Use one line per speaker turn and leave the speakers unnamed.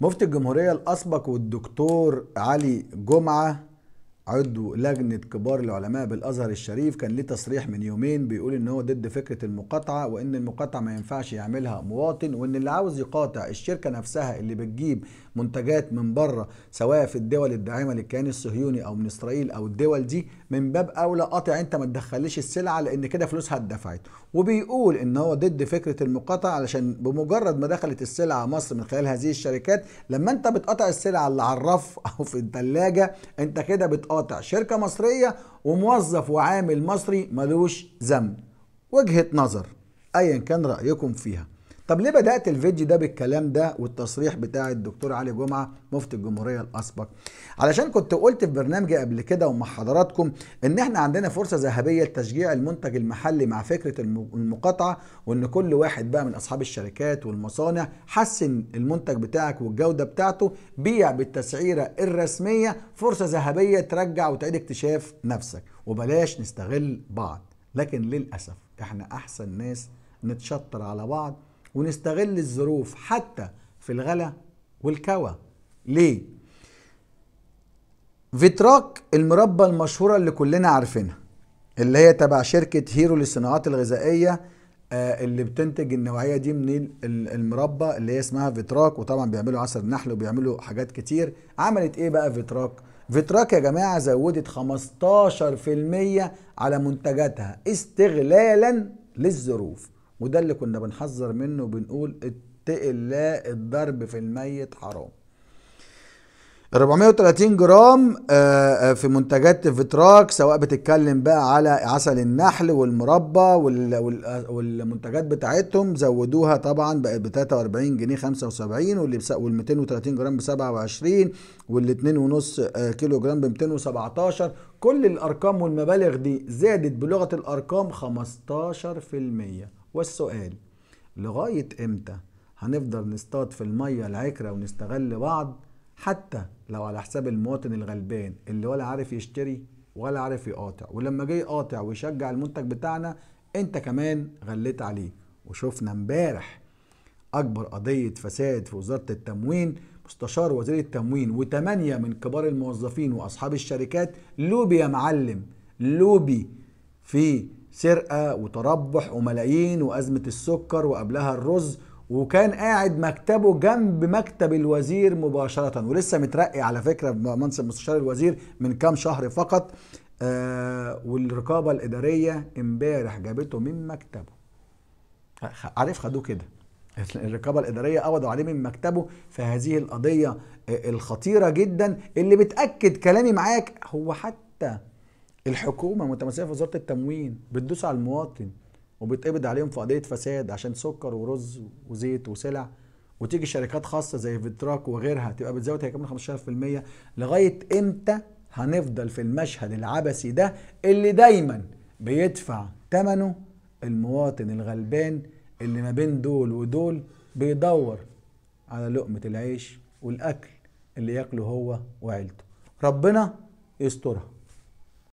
مفتي الجمهورية الأسبق والدكتور علي جمعة عضو لجنة كبار العلماء بالأزهر الشريف كان ليه تصريح من يومين بيقول إن هو ضد فكرة المقاطعة وإن المقاطعة ما ينفعش يعملها مواطن وإن اللي عاوز يقاطع الشركة نفسها اللي بتجيب منتجات من بره سواء في الدول الداعمة للكيان الصهيوني أو من إسرائيل أو الدول دي من باب أولى قاطع أنت ما تدخليش السلعة لأن كده فلوسها اتدفعت وبيقول إن هو ضد فكرة المقاطعة علشان بمجرد ما دخلت السلعة مصر من خلال هذه الشركات لما أنت بتقطع السلعة اللي على الرف أو في الثلاجة أنت كده بتقطع قاطع شركة مصرية وموظف وعامل مصري ملوش ذنب وجهة نظر أيا كان رأيكم فيها طب ليه بدات الفيديو ده بالكلام ده والتصريح بتاع الدكتور علي جمعه مفتي الجمهوريه الاسبق علشان كنت قلت في برنامجي قبل كده ومع حضراتكم ان احنا عندنا فرصه ذهبيه لتشجيع المنتج المحلي مع فكره المقاطعه وان كل واحد بقى من اصحاب الشركات والمصانع حسن المنتج بتاعك والجوده بتاعته بيع بالتسعيره الرسميه فرصه ذهبيه ترجع وتعيد اكتشاف نفسك وبلاش نستغل بعض لكن للاسف احنا احسن ناس نتشطر على بعض ونستغل الظروف حتى في الغلا والكوى ليه فيتراك المربى المشهورة اللي كلنا عارفينها اللي هي تبع شركة هيرو للصناعات الغذائية آه، اللي بتنتج النوعية دي من المربى اللي هي اسمها فيتراك وطبعا بيعملوا عسل نحل وبيعملوا حاجات كتير عملت ايه بقى فيتراك فيتراك يا جماعة زودت 15% على منتجاتها استغلالا للظروف وده اللي كنا بنحذر منه وبنقول اتق الله الضرب في الميت حرام 430 جرام آه، آه، في منتجات فيتراك سواء بتتكلم بقى على عسل النحل والمربى والمنتجات بتاعتهم زودوها طبعا بقت ب 43 جنيه 75 واللي وال 230 جرام ب 27 وال 2.5 كيلو جرام ب 217 كل الارقام والمبالغ دي زادت بلغه الارقام 15% والسؤال لغاية امتى هنفضل نصطاد في المية العكرة ونستغل بعض حتى لو على حساب المواطن الغلبان اللي ولا عارف يشتري ولا عارف يقاطع ولما جه يقاطع ويشجع المنتج بتاعنا انت كمان غليت عليه وشفنا امبارح اكبر قضية فساد في وزارة التموين مستشار وزير التموين وثمانية من كبار الموظفين واصحاب الشركات لوبي يا معلم لوبي في سرقه وتربح وملايين وازمه السكر وقبلها الرز وكان قاعد مكتبه جنب مكتب الوزير مباشره ولسه مترقي على فكره بمنصب مستشار الوزير من كام شهر فقط آه والرقابه الاداريه امبارح جابته من مكتبه عارف خدوه كده الرقابه الاداريه قبضوا عليه من مكتبه في هذه القضيه آه، الخطيره جدا اللي بتاكد كلامي معاك هو حتى الحكومه متمثله في وزاره التموين بتدوس على المواطن وبتقبض عليهم في قضيه فساد عشان سكر ورز وزيت وسلع وتيجي شركات خاصه زي فيتراك وغيرها تبقى بتزود هي كمان 15% لغايه امتى هنفضل في المشهد العبثي ده اللي دايما بيدفع ثمنه المواطن الغلبان اللي ما بين دول ودول بيدور على لقمه العيش والاكل اللي ياكله هو وعيلته ربنا يسترها